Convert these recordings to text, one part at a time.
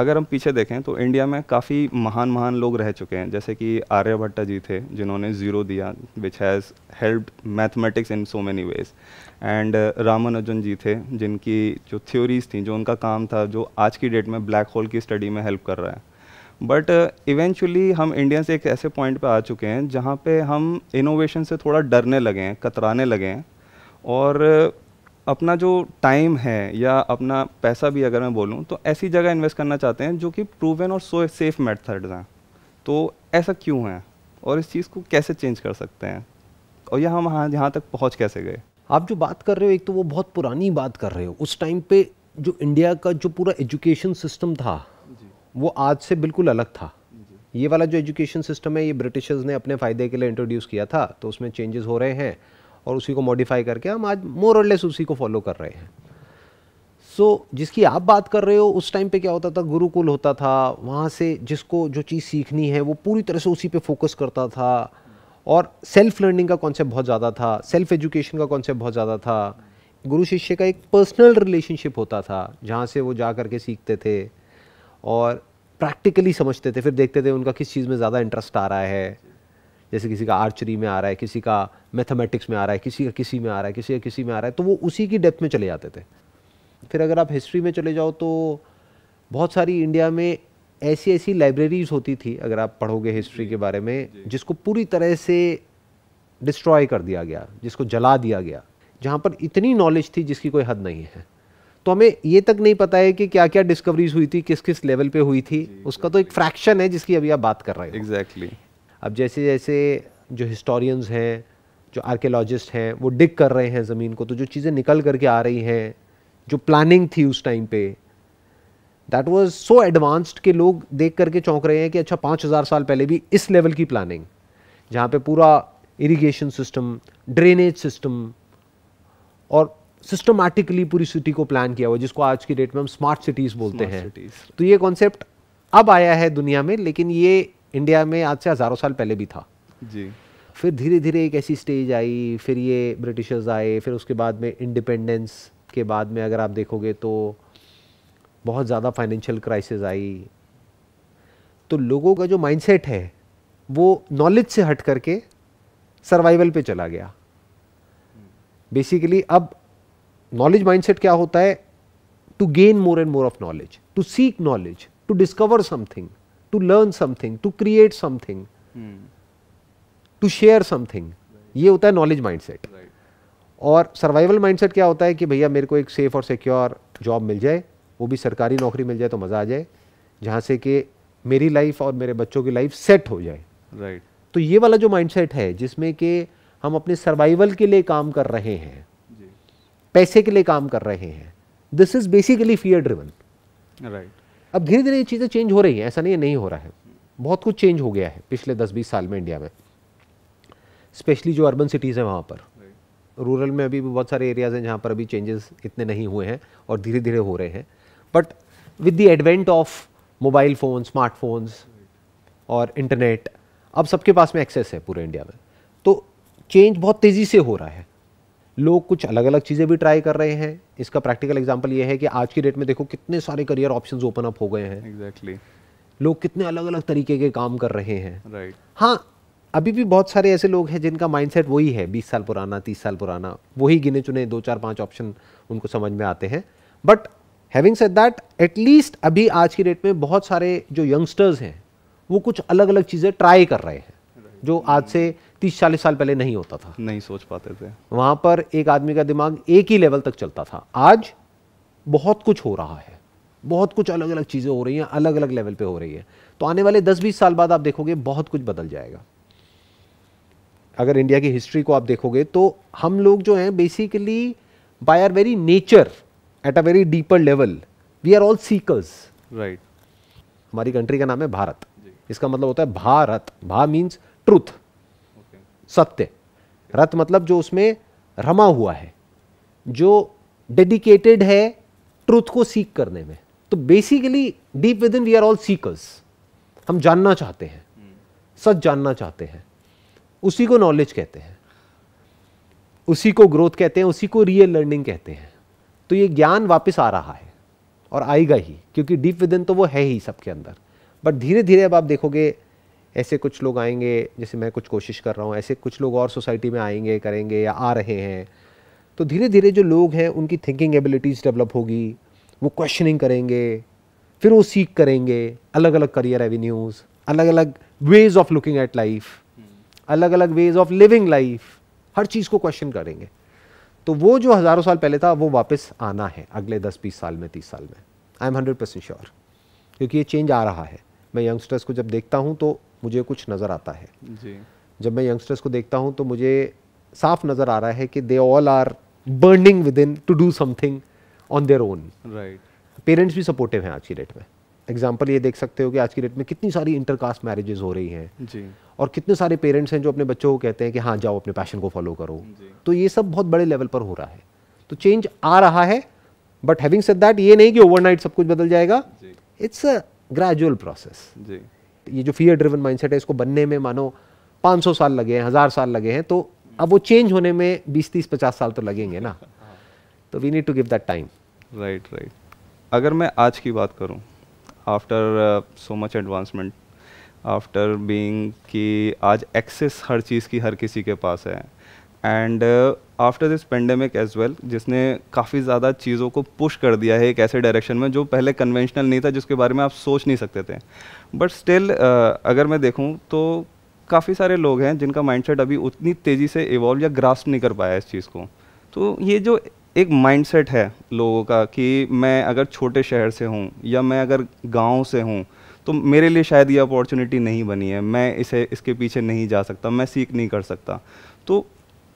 अगर हम पीछे देखें तो इंडिया में काफ़ी महान महान लोग रह चुके हैं जैसे कि आर्यभट्टा जी थे जिन्होंने ज़ीरो दिया which has help mathematics in so many ways and Ramanujan ji थे जिनकी जो थ्योरीज थी जो उनका काम था जो आज की डेट में ब्लैक होल की स्टडी में हेल्प कर रहा है बट इवेंचुअली uh, हम इंडियंस एक ऐसे पॉइंट पे आ चुके हैं जहाँ पे हम इनोवेशन से थोड़ा डरने लगे हैं कतराने लगे हैं और अपना जो टाइम है या अपना पैसा भी अगर मैं बोलूँ तो ऐसी जगह इन्वेस्ट करना चाहते हैं जो कि प्रूवन और सो सेफ मेथड हैं तो ऐसा क्यों है और इस चीज़ को कैसे चेंज कर सकते हैं और यह हम हाँ यहाँ तक पहुँच कैसे गए आप जो बात कर रहे हो एक तो वो बहुत पुरानी बात कर रहे हो उस टाइम पे जो इंडिया का जो पूरा एजुकेशन सिस्टम था वो आज से बिल्कुल अलग था ये वाला जो एजुकेशन सिस्टम है ये ब्रिटिशर्स ने अपने फ़ायदे के लिए इंट्रोड्यूस किया था तो उसमें चेंजेस हो रहे हैं और उसी को मॉडिफाई करके हम आज मोर और लेस उसी को फॉलो कर रहे हैं सो so, जिसकी आप बात कर रहे हो उस टाइम पे क्या होता था गुरुकुल होता था वहाँ से जिसको जो चीज़ सीखनी है वो पूरी तरह से उसी पे फोकस करता था और सेल्फ लर्निंग का कॉन्सेप्ट बहुत ज़्यादा था सेल्फ एजुकेशन का कॉन्सेप्ट बहुत ज़्यादा था गुरु शिष्य का एक पर्सनल रिलेशनशिप होता था जहाँ से वो जा करके सीखते थे और प्रैक्टिकली समझते थे फिर देखते थे उनका किस चीज़ में ज़्यादा इंटरेस्ट आ रहा है जैसे किसी का आर्चरी में आ रहा है किसी का मैथमेटिक्स में आ रहा है किसी का किसी में आ रहा है किसी का किसी में आ रहा है तो वो उसी की डेप्थ में चले जाते थे फिर अगर आप हिस्ट्री में चले जाओ तो बहुत सारी इंडिया में ऐसी ऐसी लाइब्रेरीज़ होती थी अगर आप पढ़ोगे हिस्ट्री के बारे में जिसको पूरी तरह से डिस्ट्रॉय कर दिया गया जिसको जला दिया गया जहाँ पर इतनी नॉलेज थी जिसकी कोई हद नहीं है तो हमें ये तक नहीं पता है कि क्या क्या डिस्कवरीज हुई थी किस किस लेवल पे हुई थी उसका तो एक फ्रैक्शन है जिसकी अभी आप बात कर रहे हैं एग्जैक्टली exactly. अब जैसे जैसे जो हिस्टोरियंस हैं जो आर्कियोलॉजिस्ट हैं वो डिग कर रहे हैं ज़मीन को तो जो चीज़ें निकल करके आ रही हैं जो प्लानिंग थी उस टाइम पे दैट वाज सो एडवांस्ड के लोग देख करके चौंक रहे हैं कि अच्छा पाँच हज़ार साल पहले भी इस लेवल की प्लानिंग जहाँ पे पूरा इरिगेशन सिस्टम ड्रेनेज सिस्टम और सिस्टमैटिकली पूरी सिटी को प्लान किया हुआ जिसको आज की डेट में हम स्मार्ट सिटीज़ बोलते smart हैं cities. तो ये कॉन्सेप्ट अब आया है दुनिया में लेकिन ये इंडिया में आज से हज़ारों साल पहले भी था जी फिर धीरे धीरे एक ऐसी स्टेज आई फिर ये ब्रिटिशर्स आए फिर उसके बाद में इंडिपेंडेंस के बाद में अगर आप देखोगे तो बहुत ज़्यादा फाइनेंशियल क्राइसिस आई तो लोगों का जो माइंडसेट है वो नॉलेज से हट करके सर्वाइवल पे चला गया बेसिकली अब नॉलेज माइंडसेट क्या होता है to gain more and more of knowledge to seek knowledge to discover something to learn something, to create something, hmm. to share something. Right. ये होता है नॉलेज माइंडसेट और सर्वाइवल माइंडसेट क्या होता है कि भैया मेरे को एक सेफ और सिक्योर जॉब मिल जाए वो भी सरकारी नौकरी मिल जाए तो मज़ा आ जाए जहां से कि मेरी लाइफ और मेरे बच्चों की लाइफ सेट हो जाए राइट right. तो ये वाला जो माइंडसेट है जिसमें कि हम अपने सर्वाइवल के लिए काम कर रहे हैं पैसे के लिए काम कर रहे हैं this is basically fear driven right अब धीरे धीरे ये चीज़ें चेंज हो रही हैं ऐसा नहीं है नहीं हो रहा है बहुत कुछ चेंज हो गया है पिछले दस बीस साल में इंडिया में स्पेशली जो अर्बन सिटीज़ हैं वहाँ पर रूरल में अभी भी बहुत सारे एरियाज़ हैं जहाँ पर अभी चेंजेस इतने नहीं हुए हैं और धीरे धीरे हो रहे हैं but with the advent of mobile phone smartphones और इंटरनेट अब सबके पास में एक्सेस है पूरे इंडिया में तो चेंज बहुत तेज़ी से हो रहा है लोग कुछ अलग अलग चीज़ें भी ट्राई कर रहे हैं इसका प्रैक्टिकल एग्जाम्पल ये है कि आज की डेट में देखो कितने सारे करियर ऑप्शन ओपन अप हो गए हैं एग्जैक्टली exactly. लोग कितने अलग अलग तरीके के काम कर रहे हैं राइट right. हाँ अभी भी बहुत सारे ऐसे लोग हैं जिनका माइंडसेट वही है बीस साल पुराना तीस साल पुराना वही गिने चुने दो चार पांच ऑप्शन उनको समझ में आते हैं but having said that at least अभी आज की डेट में बहुत सारे जो यंगस्टर्स हैं वो कुछ अलग अलग चीज़ें ट्राई कर रहे हैं right. जो आज से तीस चालीस साल पहले नहीं होता था नहीं सोच पाते थे वहां पर एक आदमी का दिमाग एक ही लेवल तक चलता था आज बहुत कुछ हो रहा है बहुत कुछ अलग अलग चीज़ें हो रही हैं अलग अलग लेवल पे हो रही है तो आने वाले दस बीस साल बाद आप देखोगे बहुत कुछ बदल जाएगा अगर इंडिया की हिस्ट्री को आप देखोगे तो हम लोग जो हैं basically by our very nature at a very deeper level we are all seekers right हमारी कंट्री का नाम है भारत इसका मतलब होता है भारत भा मीन्स ट्रूथ सत्य रथ मतलब जो उसमें रमा हुआ है जो डेडिकेटेड है ट्रूथ को सीख करने में तो basically deep within we are all seekers हम जानना चाहते हैं सच जानना चाहते हैं उसी को नॉलेज कहते हैं उसी को ग्रोथ कहते हैं उसी को रियल लर्निंग कहते हैं तो ये ज्ञान वापस आ रहा है और आएगा ही क्योंकि डीप विद इन तो वो है ही सबके अंदर बट धीरे धीरे अब आप देखोगे ऐसे कुछ लोग आएंगे जैसे मैं कुछ कोशिश कर रहा हूँ ऐसे कुछ लोग और सोसाइटी में आएंगे करेंगे या आ रहे हैं तो धीरे धीरे जो लोग हैं उनकी थिंकिंग एबिलिटीज़ डेवलप होगी वो क्वेश्चनिंग करेंगे फिर वो सीख करेंगे अलग अलग करियर एवेन्यूज़ अलग अलग ways of looking at life अलग अलग वेज ऑफ लिविंग लाइफ हर चीज़ को क्वेश्चन करेंगे तो वो जो हज़ारों साल पहले था वो वापस आना है अगले दस बीस साल में तीस साल में I am hundred percent sure क्योंकि ये चेंज आ रहा है मैं यंगस्टर्स को जब देखता हूँ तो मुझे कुछ नज़र आता है जी जब मैं यंगस्टर्स को देखता हूँ तो मुझे साफ नज़र आ रहा है कि they all are burning within to do something on their own right parents भी सपोर्टिव हैं आज की डेट में एग्जाम्पल ये देख सकते हो कि आज की डेट में कितनी सारी इंटरकास्ट मैरिजेज हो रही हैं जी और कितने सारे पेरेंट्स हैं जो अपने बच्चों को कहते हैं कि हाँ जाओ अपने पैशन को फॉलो करो तो ये सब बहुत बड़े लेवल पर हो रहा है तो चेंज आ रहा है बट हैविंग सेड दैट ये नहीं कि ओवरनाइट सब कुछ बदल जाएगा इट्स ग्रेजुअल प्रोसेस जी ये जो फियर ड्रिवन माइंडसेट है इसको बनने में मानो 500 साल लगे हैं हज़ार साल लगे हैं तो अब वो चेंज होने में 20 30 50 साल तो लगेंगे ना तो we need to give that time right right अगर मैं आज की बात करूँ after so much advancement after being कि आज एक्सेस हर चीज़ की हर किसी के पास है and after this pandemic as well जिसने काफ़ी ज़्यादा चीज़ों को पुश कर दिया है एक ऐसे डायरेक्शन में जो पहले कन्वेंशनल नहीं था जिसके बारे में आप सोच नहीं सकते थे बट स्टिल uh, अगर मैं देखूँ तो काफ़ी सारे लोग हैं जिनका माइंडसेट अभी उतनी तेज़ी से इवॉल्व या ग्रास्प नहीं कर पाया इस चीज़ को तो ये जो एक माइंडसेट है लोगों का कि मैं अगर छोटे शहर से हूँ या मैं अगर गाँव से हूँ तो मेरे लिए शायद ये अपॉर्चुनिटी नहीं बनी है मैं इसे इसके पीछे नहीं जा सकता मैं सीख नहीं कर सकता तो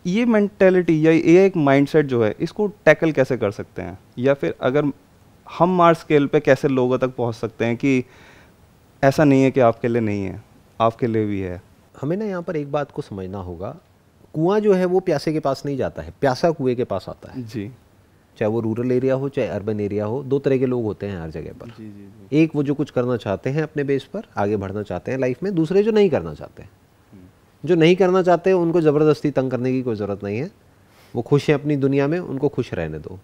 ये मैंटेलिटी या ये एक माइंडसेट जो है इसको टैकल कैसे कर सकते हैं या फिर अगर हम मार स्केल पे कैसे लोगों तक पहुंच सकते हैं कि ऐसा नहीं है कि आपके लिए नहीं है आपके लिए भी है हमें ना यहाँ पर एक बात को समझना होगा कुआं जो है वो प्यासे के पास नहीं जाता है प्यासा कुएं के पास आता है जी चाहे वो रूरल एरिया हो चाहे अर्बन एरिया हो दो तरह के लोग होते हैं हर जगह पर जी, जी, जी। एक वो जो कुछ करना चाहते हैं अपने बेस पर आगे बढ़ना चाहते हैं लाइफ में दूसरे जो नहीं करना चाहते हैं जो नहीं करना चाहते उनको ज़बरदस्ती तंग करने की कोई ज़रूरत नहीं है वो खुश हैं अपनी दुनिया में उनको खुश रहने दो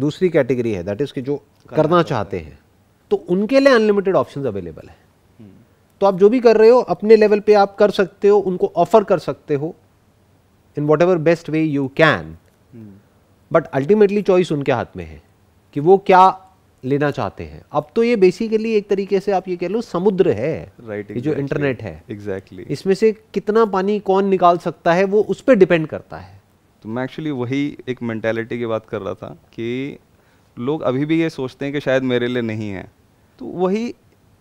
दूसरी कैटेगरी है दैट इज़ कि जो करना चाहते हैं तो उनके लिए अनलिमिटेड ऑप्शन अवेलेबल है तो आप जो भी कर रहे हो अपने लेवल पे आप कर सकते हो उनको ऑफर कर सकते हो in whatever best way you can but ultimately choice उनके हाथ में है कि वो क्या लेना चाहते हैं अब तो ये बेसिकली एक तरीके से आप ये कह लो समुद्र है राइट right, exactly, जो इंटरनेट है एग्जैक्टली exactly. इसमें से कितना पानी कौन निकाल सकता है वो उस पर डिपेंड करता है तो मैं एक्चुअली वही एक मैंटेलिटी की बात कर रहा था कि लोग अभी भी ये सोचते हैं कि शायद मेरे लिए नहीं है तो वही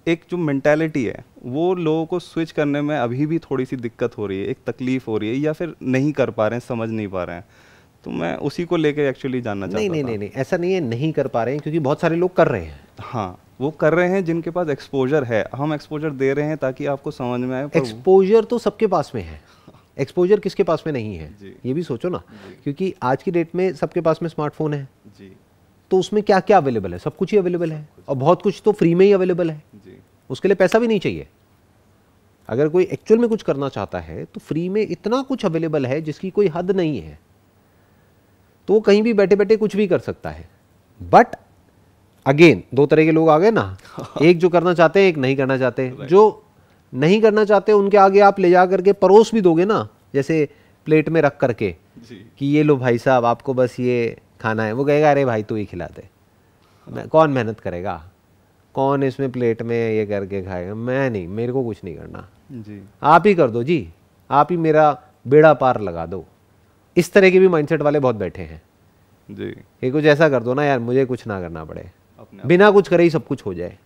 एक जो मैंटेलिटी है वो लोगों को स्विच करने में अभी भी थोड़ी सी दिक्कत हो रही है एक तकलीफ़ हो रही है या फिर नहीं कर पा रहे हैं समझ नहीं पा रहे हैं तो मैं उसी को लेके एक्चुअली जानना चाहता नहीं नहीं नहीं नहीं ऐसा नहीं है नहीं कर पा रहे हैं क्योंकि बहुत सारे लोग कर रहे हैं हाँ वो कर रहे हैं जिनके पास एक्सपोजर है हम एक्सपोजर दे रहे हैं ताकि आपको समझ में आए एक्सपोजर तो सबके पास में है एक्सपोजर किसके पास में नहीं है ये भी सोचो ना क्योंकि आज की डेट में सबके पास में स्मार्टफोन है जी तो उसमें क्या क्या अवेलेबल है सब कुछ ही अवेलेबल है और बहुत कुछ तो फ्री में ही अवेलेबल है जी उसके लिए पैसा भी नहीं चाहिए अगर कोई एक्चुअल में कुछ करना चाहता है तो फ्री में इतना कुछ अवेलेबल है जिसकी कोई हद नहीं है तो वो कहीं भी बैठे बैठे कुछ भी कर सकता है बट अगेन दो तरह के लोग आ गए ना एक जो करना चाहते हैं एक नहीं करना चाहते जो नहीं करना चाहते उनके आगे आप ले जा करके परोस भी दोगे ना जैसे प्लेट में रख करके कि ये लो भाई साहब आपको बस ये खाना है वो कहेगा अरे भाई तू ही खिला दे मैं, कौन मेहनत करेगा कौन इसमें प्लेट में ये करके खाएगा मैं नहीं मेरे को कुछ नहीं करना जी आप ही कर दो जी आप ही मेरा बेड़ा पार लगा दो इस तरह के भी माइंडसेट वाले बहुत बैठे हैं जी कुछ ऐसा कर दो ना यार मुझे कुछ ना करना पड़े बिना कुछ करे ही सब कुछ हो जाए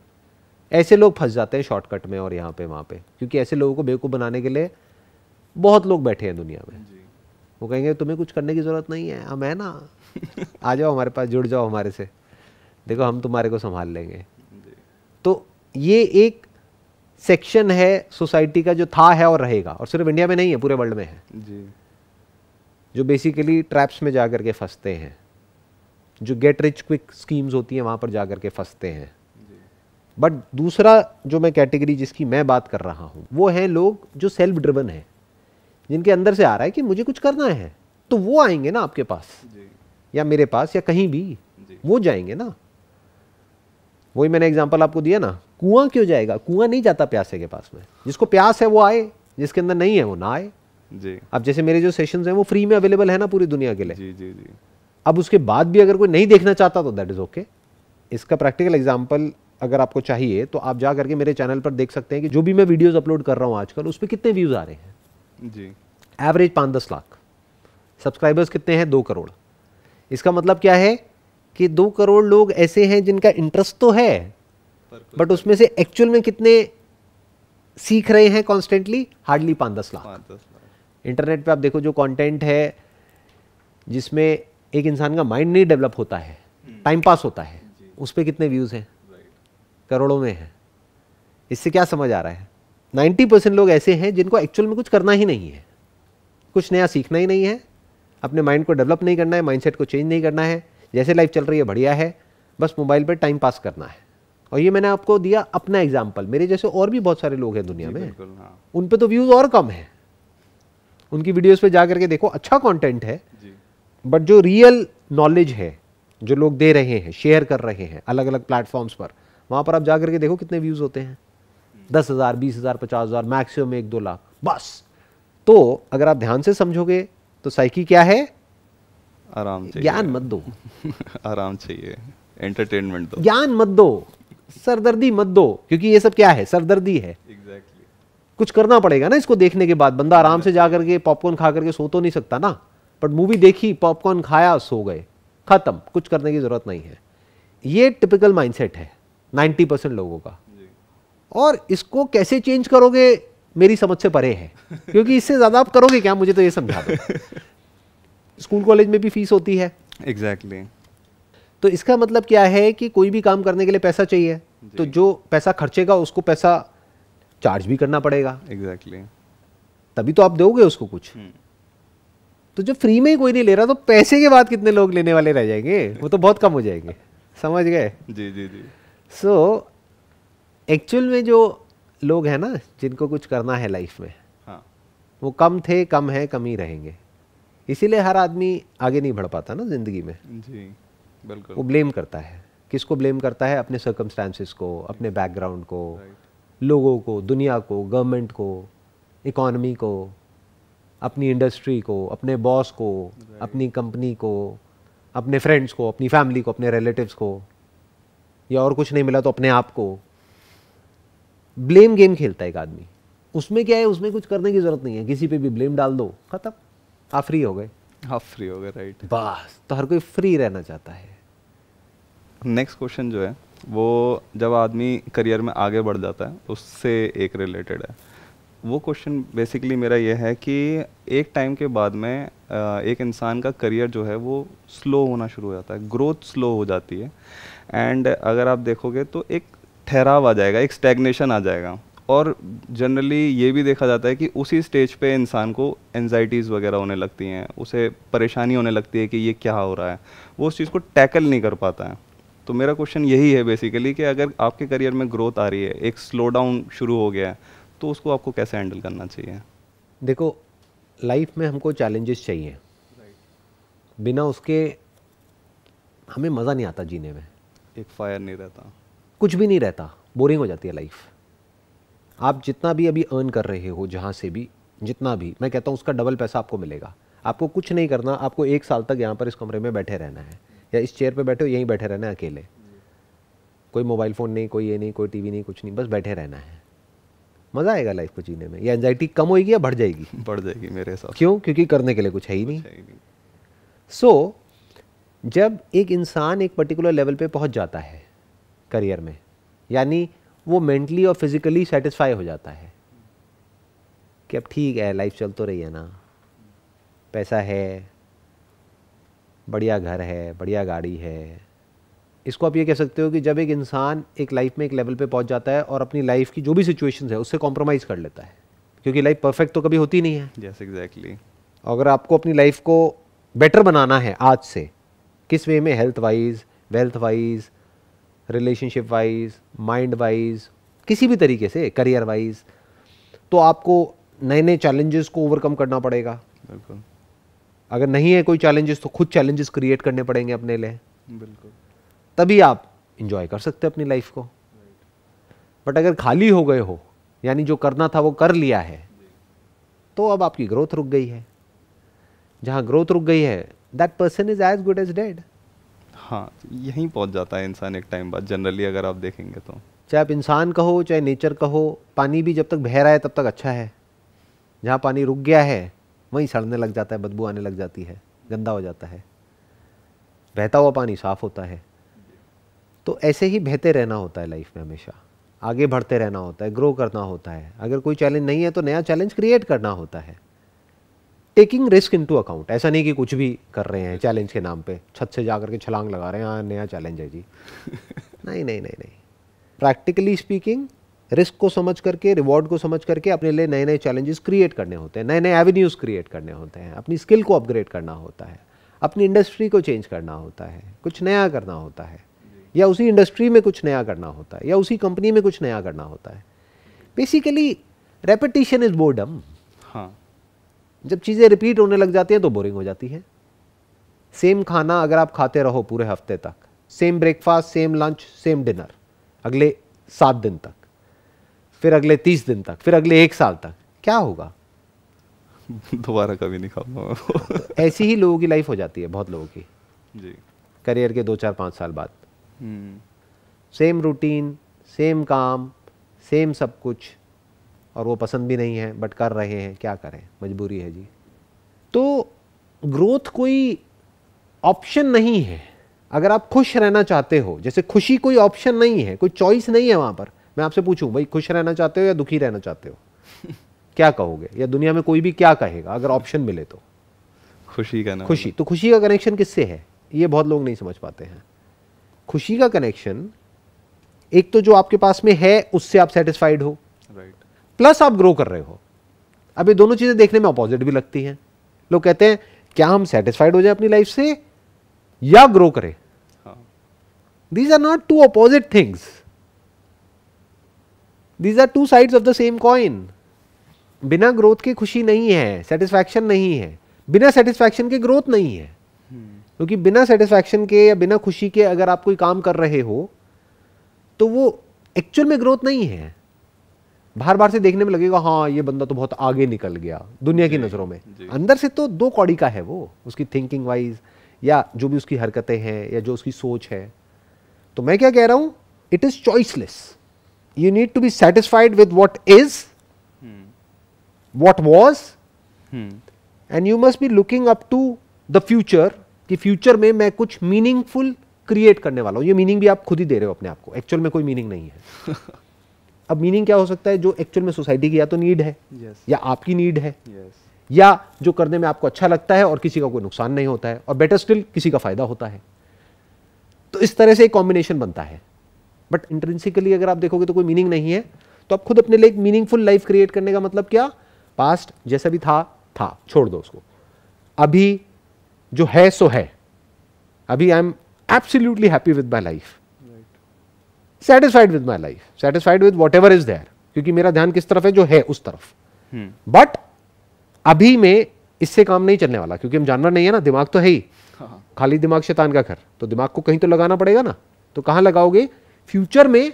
ऐसे लोग फंस जाते हैं शॉर्टकट में और यहाँ पे वहाँ पे क्योंकि ऐसे लोगों को बेवकूफ़ बनाने के लिए बहुत लोग बैठे हैं दुनिया में वो कहेंगे तुम्हें कुछ करने की ज़रूरत नहीं है हम है ना आ जाओ हमारे पास जुड़ जाओ हमारे से देखो हम तुम्हारे को संभाल लेंगे तो ये एक सेक्शन है सोसाइटी का जो था है और रहेगा और सिर्फ इंडिया में नहीं है पूरे वर्ल्ड में है जी जो बेसिकली ट्रैप्स में जा कर के फंसते हैं जो गेट रिच क्विक स्कीम्स होती हैं वहाँ पर जा कर के फंसते हैं बट दूसरा जो मैं कैटेगरी जिसकी मैं बात कर रहा हूँ वो है लोग जो सेल्फ ड्रिवन है जिनके अंदर से आ रहा है कि मुझे कुछ करना है तो वो आएंगे ना आपके पास या मेरे पास या कहीं भी वो जाएंगे ना वही मैंने एग्जाम्पल आपको दिया ना कुआं क्यों जाएगा कुआं नहीं जाता प्यासे के पास में जिसको प्यास है वो आए जिसके अंदर नहीं है वो ना आए जी अब जैसे मेरे जो सेशंस हैं वो फ्री में अवेलेबल है ना पूरी दुनिया के लिए जी जी जी अब उसके बाद भी अगर कोई नहीं देखना चाहता तो दैट इज़ ओके इसका प्रैक्टिकल एग्जाम्पल अगर आपको चाहिए तो आप जा करके मेरे चैनल पर देख सकते हैं कि जो भी मैं वीडियोस अपलोड कर रहा हूँ आजकल उस पर कितने व्यूज़ आ रहे हैं जी एवरेज पाँच दस लाख सब्सक्राइबर्स कितने हैं दो करोड़ इसका मतलब क्या है कि दो करोड़ लोग ऐसे हैं जिनका इंटरेस्ट तो है बट उसमें से एक्चुअल में कितने सीख रहे हैं कॉन्स्टेंटली हार्डली पाँच दस लाख इंटरनेट पे आप देखो जो कंटेंट है जिसमें एक इंसान का माइंड नहीं डेवलप होता है टाइम हम्म। पास होता है उस पर कितने व्यूज़ हैं करोड़ों में हैं इससे क्या समझ आ रहा है नाइन्टी परसेंट लोग ऐसे हैं जिनको एक्चुअल में कुछ करना ही नहीं है कुछ नया सीखना ही नहीं है अपने माइंड को डेवलप नहीं करना है माइंडसेट को चेंज नहीं करना है जैसे लाइफ चल रही है बढ़िया है बस मोबाइल पर टाइम पास करना है और ये मैंने आपको दिया अपना एग्जाम्पल मेरे जैसे और भी बहुत सारे लोग हैं दुनिया में हाँ। उन पर तो व्यूज़ और कम है उनकी वीडियोस पे जा करके देखो अच्छा कंटेंट है बट जो रियल नॉलेज है जो लोग दे रहे हैं शेयर कर रहे हैं अलग अलग प्लेटफॉर्म्स पर वहां पर आप जा करके देखो कितने व्यूज़ होते हैं हम्म। दस हज़ार बीस हज़ार पचास हज़ार मैक्सिमम एक दो लाख बस तो अगर आप ध्यान से समझोगे तो साइकी क्या है आराम ज्ञान मत दो आराम चाहिए एंटरटेनमेंट दो ज्ञान मत दो सरदर्दी मत दो क्योंकि ये सब क्या है सरदर्दी है exactly. कुछ करना पड़ेगा ना इसको देखने के बाद बंदा आराम से जाकर के पॉपकॉर्न खा करके सो तो नहीं सकता ना बट मूवी देखी पॉपकॉर्न खाया सो गए ख़त्म कुछ करने की ज़रूरत नहीं है ये टिपिकल माइंडसेट है 90 परसेंट लोगों का और इसको कैसे चेंज करोगे मेरी समझ से परे है क्योंकि इससे ज़्यादा आप करोगे क्या मुझे तो ये समझा दो स्कूल कॉलेज में भी फीस होती है एग्जैक्टली exactly. तो इसका मतलब क्या है कि कोई भी काम करने के लिए पैसा चाहिए तो जो पैसा खर्चेगा उसको पैसा चार्ज भी करना पड़ेगा एग्जैक्टली exactly. तभी तो आप दोगे उसको कुछ hmm. तो जो फ्री में ही कोई नहीं ले रहा तो पैसे के बाद कितने लोग लेने वाले रह जाएंगे वो तो बहुत कम हो जाएंगे समझ गए जी जी जी सो so, एक्चुअल में जो लोग हैं ना जिनको कुछ करना है लाइफ में हाँ. वो कम थे कम है कम ही रहेंगे इसीलिए हर आदमी आगे नहीं बढ़ पाता ना जिंदगी में जी बिल्कुल वो ब्लेम करता है किसको ब्लेम करता है अपने सर्कमस्टांसिस को अपने बैकग्राउंड को right. लोगों को दुनिया को गवर्नमेंट को इकॉनमी को अपनी इंडस्ट्री को अपने बॉस को अपनी कंपनी को अपने फ्रेंड्स को अपनी फैमिली को अपने रिलेटिव्स को या और कुछ नहीं मिला तो अपने आप को ब्लेम गेम खेलता है एक आदमी उसमें क्या है उसमें कुछ करने की जरूरत नहीं है किसी पे भी ब्लेम डाल दो खत्म आप फ्री हो गए आप फ्री हो गए राइट बस तो हर कोई फ्री रहना चाहता है नेक्स्ट क्वेश्चन जो है वो जब आदमी करियर में आगे बढ़ जाता है उससे एक रिलेटेड है वो क्वेश्चन बेसिकली मेरा ये है कि एक टाइम के बाद में एक इंसान का करियर जो है वो स्लो होना शुरू हो जाता है ग्रोथ स्लो हो जाती है एंड अगर आप देखोगे तो एक ठहराव आ जाएगा एक स्टैग्नेशन आ जाएगा और जनरली ये भी देखा जाता है कि उसी स्टेज पे इंसान को एनजाइटीज़ वगैरह होने लगती हैं उसे परेशानी होने लगती है कि ये क्या हो रहा है वो उस चीज़ को टैकल नहीं कर पाता है तो मेरा क्वेश्चन यही है बेसिकली कि अगर आपके करियर में ग्रोथ आ रही है एक स्लो डाउन शुरू हो गया है तो उसको आपको कैसे हैंडल करना चाहिए देखो लाइफ में हमको चैलेंजेस चाहिए बिना उसके हमें मज़ा नहीं आता जीने में एक फायर नहीं रहता कुछ भी नहीं रहता बोरिंग हो जाती है लाइफ आप जितना भी अभी अर्न कर रहे हो जहाँ से भी जितना भी मैं कहता हूँ उसका डबल पैसा आपको मिलेगा आपको कुछ नहीं करना आपको एक साल तक यहाँ पर इस कमरे में बैठे रहना है या इस चेयर पर हो यहीं बैठे रहना अकेले कोई मोबाइल फ़ोन नहीं कोई ये नहीं कोई टीवी नहीं कुछ नहीं बस बैठे रहना है मज़ा आएगा लाइफ को जीने में या एनजाइटी कम होगी या बढ़ जाएगी बढ़ जाएगी मेरे हिसाब क्यों क्योंकि करने के लिए कुछ है ही नहीं सो so, जब एक इंसान एक पर्टिकुलर लेवल पे पहुंच जाता है करियर में यानी वो मेंटली और फिजिकली सेटिस्फाई हो जाता है कि अब ठीक है लाइफ चल तो रही है ना पैसा है बढ़िया घर है बढ़िया गाड़ी है इसको आप ये कह सकते हो कि जब एक इंसान एक लाइफ में एक लेवल पे पहुंच जाता है और अपनी लाइफ की जो भी सिचुएशन है उससे कॉम्प्रोमाइज़ कर लेता है क्योंकि लाइफ परफेक्ट तो कभी होती नहीं है यस एग्जैक्टली अगर आपको अपनी लाइफ को बेटर बनाना है आज से किस वे में health wise wealth wise relationship wise mind wise किसी भी तरीके से करियर वाइज तो आपको नए नए चैलेंजेस को ओवरकम करना पड़ेगा बिल्कुल अगर नहीं है कोई चैलेंजेस तो खुद चैलेंजेस क्रिएट करने पड़ेंगे अपने लिए बिल्कुल तभी आप इंजॉय कर सकते हो अपनी लाइफ को बट अगर खाली हो गए हो यानी जो करना था वो कर लिया है तो अब आपकी ग्रोथ रुक गई है जहाँ ग्रोथ रुक गई है that person is as good as dead हाँ यहीं पहुँच जाता है इंसान एक टाइम बाद जनरली अगर आप देखेंगे तो चाहे आप इंसान कहो चाहे नेचर कहो पानी भी जब तक बह रहा है तब तक अच्छा है जहाँ पानी रुक गया है वहीं सड़ने लग जाता है बदबू आने लग जाती है गंदा हो जाता है बहता हुआ पानी साफ होता है तो ऐसे ही बहते रहना होता है लाइफ में हमेशा आगे बढ़ते रहना होता है ग्रो करना होता है अगर कोई चैलेंज नहीं है तो नया चैलेंज क्रिएट करना होता है taking risk into account ऐसा नहीं कि कुछ भी कर रहे हैं चैलेंज के नाम पे छत से जा के छलांग लगा रहे हैं हाँ नया चैलेंज है जी नहीं नहीं नहीं नहीं प्रैक्टिकली स्पीकिंग रिस्क को समझ करके रिवॉर्ड को समझ करके अपने लिए नए नए चैलेंजेस क्रिएट करने होते हैं नए नए एवेन्यूज़ क्रिएट करने होते हैं अपनी स्किल को अपग्रेड करना होता है अपनी इंडस्ट्री को चेंज करना होता है कुछ नया करना होता है या उसी इंडस्ट्री में कुछ नया करना होता है या उसी कंपनी में कुछ नया करना होता है बेसिकली रेपिटेशन इज बोर्डम हाँ जब चीज़ें रिपीट होने लग जाती हैं तो बोरिंग हो जाती है सेम खाना अगर आप खाते रहो पूरे हफ्ते तक same breakfast same lunch same dinner अगले सात दिन तक फिर अगले तीस दिन तक फिर अगले एक साल तक क्या होगा दोबारा कभी नहीं खाऊंगा तो ऐसी ही लोगों की लाइफ हो जाती है बहुत लोगों की जी करियर के दो चार पाँच साल बाद सेम रूटीन सेम काम सेम सब कुछ और वो पसंद भी नहीं है बट कर रहे हैं क्या करें मजबूरी है जी तो ग्रोथ कोई ऑप्शन नहीं है अगर आप खुश रहना चाहते हो जैसे खुशी कोई ऑप्शन नहीं है कोई चॉइस नहीं है वहाँ पर मैं आपसे पूछूं भाई खुश रहना चाहते हो या दुखी रहना चाहते हो क्या कहोगे या दुनिया में कोई भी क्या कहेगा अगर ऑप्शन मिले तो खुशी का खुशी तो खुशी का कनेक्शन किससे है ये बहुत लोग नहीं समझ पाते हैं खुशी का कनेक्शन एक तो जो आपके पास में है उससे आप सेटिस्फाइड हो राइट प्लस आप ग्रो कर रहे हो अब ये दोनों चीजें देखने में अपोजिट भी लगती हैं लोग कहते हैं क्या हम सेटिस्फाइड हो जाए अपनी लाइफ से या ग्रो करें these are not two opposite things these are two sides of the same coin बिना ग्रोथ के खुशी नहीं है सेटिस्फैक्शन नहीं है बिना सेटिस्फैक्शन के ग्रोथ नहीं है क्योंकि hmm. तो बिना सेटिस्फैक्शन के या बिना खुशी के अगर आप कोई काम कर रहे हो तो वो एक्चुअल में ग्रोथ नहीं है बार बार से देखने में लगेगा हाँ ये बंदा तो बहुत आगे निकल गया दुनिया की नज़रों में अंदर से तो दो कौड़ी का है वो उसकी थिंकिंग वाइज या जो भी उसकी हरकतें हैं या जो उसकी सोच है तो मैं क्या कह रहा हूं it is choiceless you need to be satisfied with what is, hmm. what was, hmm. and you must be looking up to the future कि फ्यूचर में मैं कुछ मीनिंगफुल क्रिएट करने वाला हूं ये मीनिंग भी आप खुद ही दे रहे हो अपने आप को एक्चुअल में कोई मीनिंग नहीं है अब मीनिंग क्या हो सकता है जो एक्चुअल में सोसाइटी की या तो नीड है yes. या आपकी नीड है yes. या जो करने में आपको अच्छा लगता है और किसी का कोई नुकसान नहीं होता है और बेटर स्टिल किसी का फायदा होता है तो इस तरह से एक कॉम्बिनेशन बनता है बट इंट्रेंसिकली अगर आप देखोगे तो कोई मीनिंग नहीं है तो आप खुद अपने लिए एक मीनिंगफुल लाइफ क्रिएट करने का मतलब क्या पास्ट जैसा भी था था छोड़ दो उसको अभी जो है सो है अभी I am absolutely happy with my life satisfied with my life satisfied with whatever is there क्योंकि मेरा ध्यान किस तरफ है जो है उस तरफ बट हम्म। hmm. अभी में इससे काम नहीं चलने वाला क्योंकि हम जानवर नहीं है ना दिमाग तो है ही हाँ। खाली दिमाग शैतान का घर तो दिमाग को कहीं तो लगाना पड़ेगा ना तो कहां लगाओगे फ्यूचर में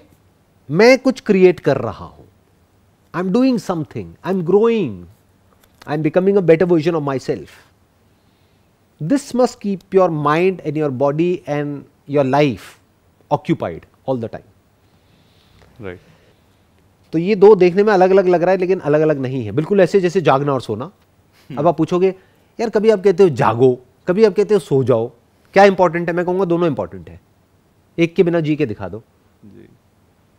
मैं कुछ क्रिएट कर रहा हूं I am doing something I am growing I am becoming a better version of myself this must keep your mind and your body and your life occupied all the time right तो ये दो देखने में अलग अलग लग रहा है लेकिन अलग अलग नहीं है बिल्कुल ऐसे जैसे जागना और सोना हम्म। अब आप पूछोगे यार कभी आप कहते हो जागो कभी आप कहते हो सो जाओ क्या इंपॉर्टेंट है मैं कहूंगा दोनों इंपॉर्टेंट है एक के बिना जी के दिखा दो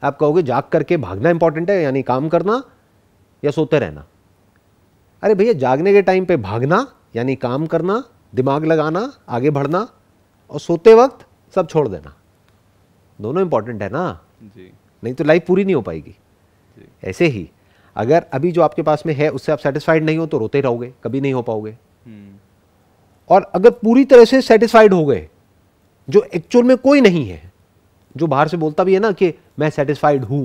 आप कहोगे जाग करके भागना इंपॉर्टेंट है यानी काम करना या सोते रहना अरे भैया जागने के टाइम पे भागना यानी काम करना दिमाग लगाना आगे बढ़ना और सोते वक्त सब छोड़ देना दोनों इंपॉर्टेंट है ना जी नहीं तो लाइफ पूरी नहीं हो पाएगी ऐसे ही अगर अभी जो आपके पास में है उससे आप सेटिस्फाइड नहीं हो तो रोते रहोगे कभी नहीं हो पाओगे हम्म। और अगर पूरी तरह से सेटिस्फाइड हो गए जो एक्चुअल में कोई नहीं है जो बाहर से बोलता भी है ना कि मैं सेटिस्फाइड हूँ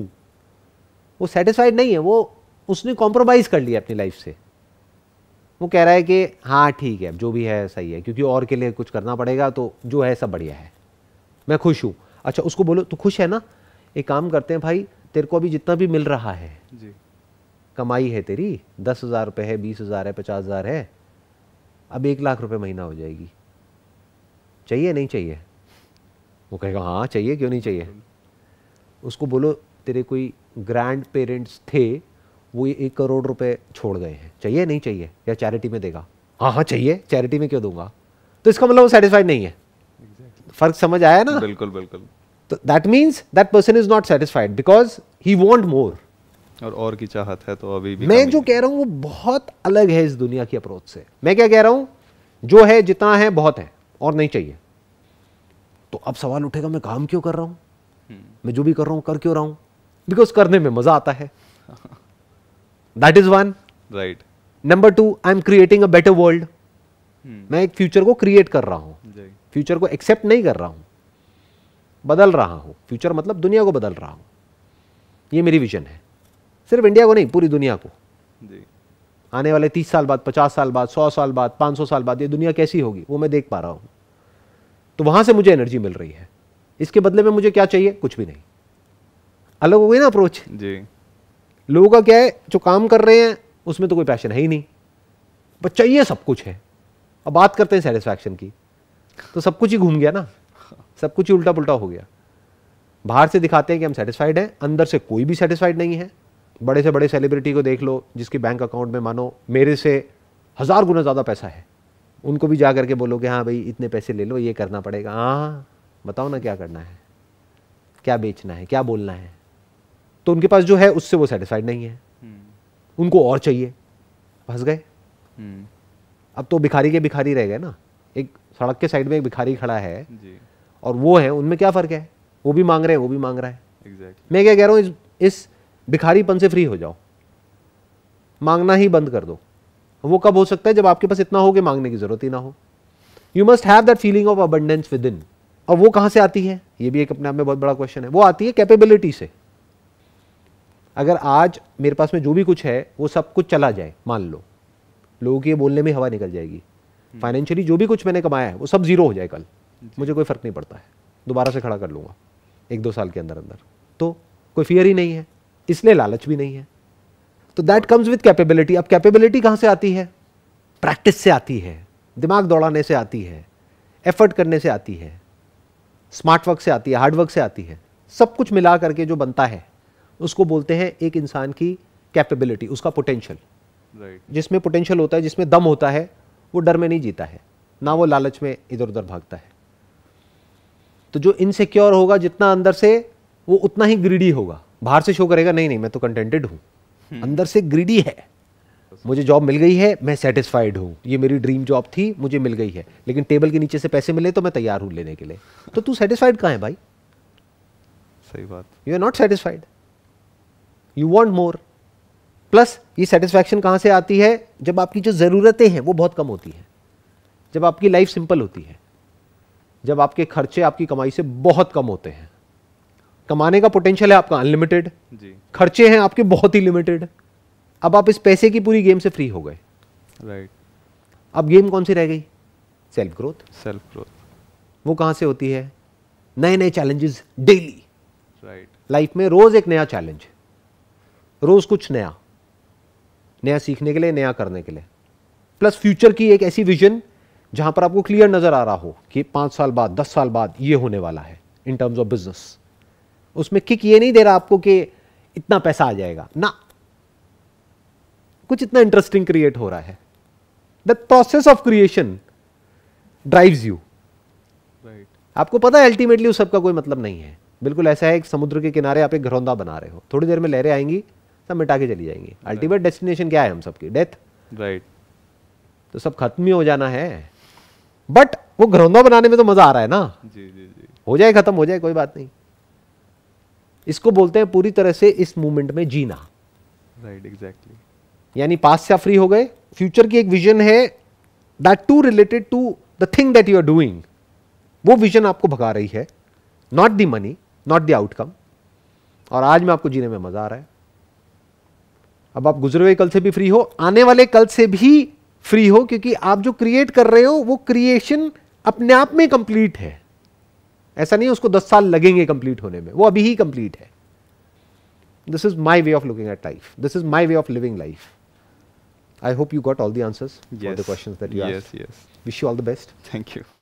वो सेटिस्फाइड नहीं है वो उसने कॉम्प्रोमाइज़ कर लिया अपनी लाइफ से वो कह रहा है कि हाँ ठीक है जो भी है सही है क्योंकि और के लिए कुछ करना पड़ेगा तो जो है सब बढ़िया है मैं खुश हूँ अच्छा उसको बोलो तो खुश है ना एक काम करते हैं भाई तेरे को अभी जितना भी मिल रहा है जी। कमाई है तेरी दस हज़ार रुपये है बीस हज़ार है पचास हज़ार है अब एक लाख रुपये महीना हो जाएगी चाहिए नहीं चाहिए वो कहेगा हाँ चाहिए क्यों नहीं चाहिए उसको बोलो तेरे कोई ग्रैंड पेरेंट्स थे वो ये एक करोड़ रुपए छोड़ गए हैं चाहिए नहीं चाहिए या चैरिटी में देगा हाँ हाँ चाहिए चैरिटी में क्यों दूंगा तो इसका मतलब वो सेटिस्फाइड नहीं है exactly. फर्क समझ आया ना बिल्कुल बिल्कुल तो that means that person is not satisfied because he want more और और की चाहत है तो अभी भी मैं जो कह रहा हूँ वो बहुत अलग है इस दुनिया की अप्रोच से मैं क्या कह रहा हूँ जो है जितना है बहुत है और नहीं चाहिए तो अब सवाल उठेगा मैं काम क्यों कर रहा हूँ मैं जो भी कर रहा हूं कर क्यों रहा हूं बिकॉज करने में मजा आता है that is one right number two I am creating a better world मैं एक फ्यूचर को क्रिएट कर रहा हूं फ्यूचर को एक्सेप्ट नहीं कर रहा हूं बदल रहा हूं फ्यूचर मतलब दुनिया को बदल रहा हूं ये मेरी विजन है सिर्फ इंडिया को नहीं पूरी दुनिया को आने वाले तीस साल बाद पचास साल बाद सौ साल बाद पांच सौ साल बाद ये दुनिया कैसी होगी वो मैं देख पा रहा हूं तो वहां से मुझे एनर्जी मिल रही है इसके बदले में मुझे क्या चाहिए कुछ भी नहीं अलग हो गई ना अप्रोच जी लोगों का क्या है जो काम कर रहे हैं उसमें तो कोई पैशन है ही नहीं बस चाहिए सब कुछ है अब बात करते हैं सेटिस्फैक्शन की तो सब कुछ ही घूम गया ना सब कुछ ही उल्टा पुल्टा हो गया बाहर से दिखाते हैं कि हम सेटिस्फाइड हैं अंदर से कोई भी सेटिस्फाइड नहीं है बड़े से बड़े सेलिब्रिटी को देख लो जिसके बैंक अकाउंट में मानो मेरे से हज़ार गुना ज़्यादा पैसा है उनको भी जा करके बोलो कि हाँ भाई इतने पैसे ले लो ये करना पड़ेगा हाँ बताओ ना क्या करना है क्या बेचना है क्या बोलना है तो उनके पास जो है उससे वो सेटिस्फाइड नहीं है हम्म। उनको और चाहिए फंस गए हम्म। अब तो भिखारी के भिखारी रह गए ना एक सड़क के साइड में एक भिखारी खड़ा है और वो है उनमें क्या फर्क है वो भी मांग रहे हैं वो भी मांग रहा है exactly. मैं क्या कह रहा हूँ इस इस भिखारीपन से फ्री हो जाओ मांगना ही बंद कर दो वो कब हो सकता है जब आपके पास इतना हो कि मांगने की जरूरत ही ना हो you must have that feeling of abundance within और वो कहां से आती है ये भी एक अपने आप में बहुत बड़ा क्वेश्चन है वो आती है कैपेबिलिटी से अगर आज मेरे पास में जो भी कुछ है वो सब कुछ चला जाए मान लो लोगों की ये बोलने में हवा निकल जाएगी फाइनेंशियली हम्म। जो भी कुछ मैंने कमाया है वो सब जीरो हो जाए कल मुझे कोई फर्क नहीं पड़ता है दोबारा से खड़ा कर लूंगा एक दो साल के अंदर अंदर तो कोई फियर ही नहीं है इसलिए लालच भी नहीं है तो दैट कम्स विथ कैपेबिलिटी अब कैपेबिलिटी कहां से आती है प्रैक्टिस से आती है दिमाग दौड़ाने से आती है एफर्ट करने से आती है स्मार्ट वर्क से आती है हार्ड वर्क से आती है सब कुछ मिला करके जो बनता है उसको बोलते हैं एक इंसान की कैपेबिलिटी उसका पोटेंशियल right. जिसमें पोटेंशियल होता है जिसमें दम होता है वो डर में नहीं जीता है ना वो लालच में इधर उधर भागता है तो जो इनसिक्योर होगा जितना अंदर से वो उतना ही ग्रीडी होगा बाहर से शो करेगा नहीं नहीं मैं तो कंटेंटेड हूँ हम्म। अंदर से ग्रीडी है मुझे जॉब मिल गई है मैं सेटिस्फाइड हूँ ये मेरी ड्रीम जॉब थी मुझे मिल गई है लेकिन टेबल के नीचे से पैसे मिले तो मैं तैयार हूँ लेने के लिए तो तू सेटिस्फाइड कहाँ है भाई सही बात you are not satisfied you want more plus ये सेटिस्फैक्शन कहाँ से आती है जब आपकी जो ज़रूरतें हैं वो बहुत कम होती हैं जब आपकी लाइफ सिंपल होती है जब आपके खर्चे आपकी कमाई से बहुत कम होते हैं कमाने का पोटेंशियल है आपका अनलिमिटेड खर्चे हैं आपके बहुत ही लिमिटेड अब आप इस पैसे की पूरी गेम से फ्री हो गए राइट right. अब गेम कौन सी रह गई सेल्फ ग्रोथ सेल्फ ग्रोथ वो कहाँ से होती है नए नए चैलेंजेस डेली राइट लाइफ में रोज एक नया चैलेंज रोज कुछ नया नया सीखने के लिए नया करने के लिए प्लस फ्यूचर की एक ऐसी विजन जहां पर आपको क्लियर नजर आ रहा हो कि पांच साल बाद दस साल बाद ये होने वाला है इन टर्म्स ऑफ बिजनेस उसमें किक ये नहीं दे रहा आपको कि इतना पैसा आ जाएगा ना कुछ इतना इंटरेस्टिंग क्रिएट हो रहा है the process of creation drives you right आपको पता है अल्टीमेटली उस सबका कोई मतलब नहीं है बिल्कुल ऐसा है एक समुद्र के किनारे आप एक घरौंदा बना रहे हो थोड़ी देर में लहरें आएंगी सब मिटा के चली जाएंगी अल्टीमेट डेस्टिनेशन क्या है हम सबकी डेथ राइट तो सब खत्म ही हो जाना है बट वो घरौंदा बनाने में तो मजा आ रहा है ना जी जी जी हो जाए खत्म हो जाए कोई बात नहीं इसको बोलते हैं पूरी तरह से इस मूवमेंट में जीना राइट right, एग्जैक्टली exactly. यानी पास से आप फ्री हो गए फ्यूचर की एक विजन है that to related to the thing that you are doing वो विजन आपको भगा रही है not the money not the outcome और आज में आपको जीने में मजा आ रहा है अब आप गुजरे हुए कल से भी फ्री हो आने वाले कल से भी फ्री हो क्योंकि आप जो क्रिएट कर रहे हो वो क्रिएशन अपने आप में कंप्लीट है ऐसा नहीं उसको दस साल लगेंगे कंप्लीट होने में वो अभी ही कंप्लीट है this is my way of looking at life this is my way of living life I hope you got all the answers yes. for the questions that you yes, asked. Yes, yes. Wish you all the best. Thank you.